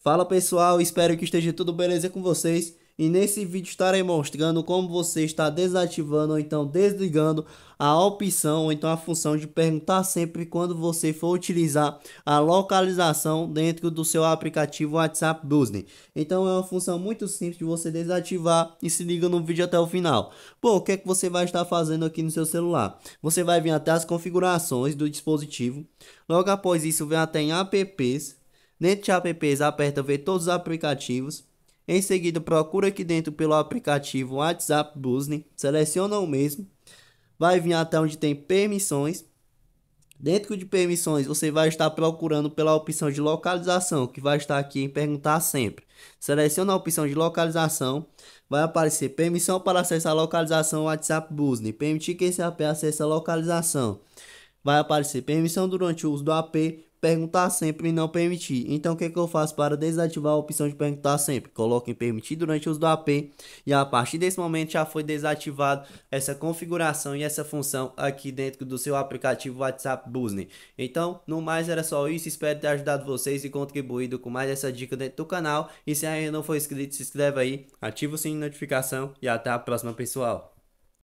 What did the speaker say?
Fala pessoal, espero que esteja tudo beleza com vocês e nesse vídeo estarei mostrando como você está desativando ou então desligando a opção ou então a função de perguntar sempre quando você for utilizar a localização dentro do seu aplicativo WhatsApp Business. Então é uma função muito simples de você desativar e se liga no vídeo até o final. Bom, o que é que você vai estar fazendo aqui no seu celular? Você vai vir até as configurações do dispositivo, logo após isso vem até em apps, Dentro de apps, aperta ver todos os aplicativos. Em seguida, procura aqui dentro pelo aplicativo WhatsApp Business, seleciona o mesmo. Vai vir até onde tem permissões. Dentro de permissões, você vai estar procurando pela opção de localização, que vai estar aqui em perguntar sempre. Seleciona a opção de localização, vai aparecer permissão para acessar a localização WhatsApp Business, permitir que esse app acesse a localização. Vai aparecer permissão durante o uso do app perguntar sempre e não permitir. Então o que, é que eu faço para desativar a opção de perguntar sempre? Coloco em permitir durante o uso do AP e a partir desse momento já foi desativado essa configuração e essa função aqui dentro do seu aplicativo WhatsApp Business. Então, no mais era só isso, espero ter ajudado vocês e contribuído com mais essa dica dentro do canal. E se ainda não for inscrito, se inscreve aí, ativa o sininho de notificação e até a próxima, pessoal.